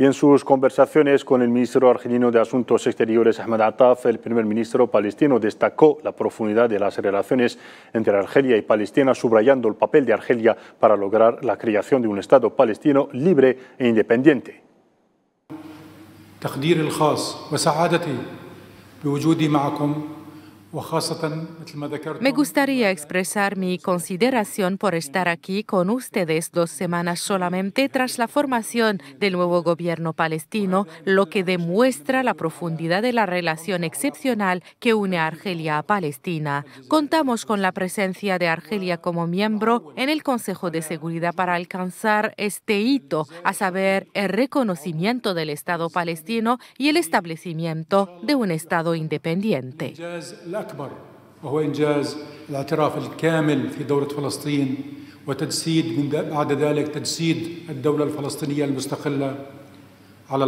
Y en sus conversaciones con el ministro argelino de Asuntos Exteriores, Ahmed Ataf, el primer ministro palestino destacó la profundidad de las relaciones entre Argelia y Palestina, subrayando el papel de Argelia para lograr la creación de un Estado palestino libre e independiente. Me gustaría expresar mi consideración por estar aquí con ustedes dos semanas solamente tras la formación del nuevo gobierno palestino, lo que demuestra la profundidad de la relación excepcional que une a Argelia a Palestina. Contamos con la presencia de Argelia como miembro en el Consejo de Seguridad para alcanzar este hito, a saber, el reconocimiento del Estado palestino y el establecimiento de un Estado independiente. الأكبر وهو إنجاز الاعتراف الكامل في دولة فلسطين وتجسيد من بعد ذلك تجسيد الدولة الفلسطينية المستقلة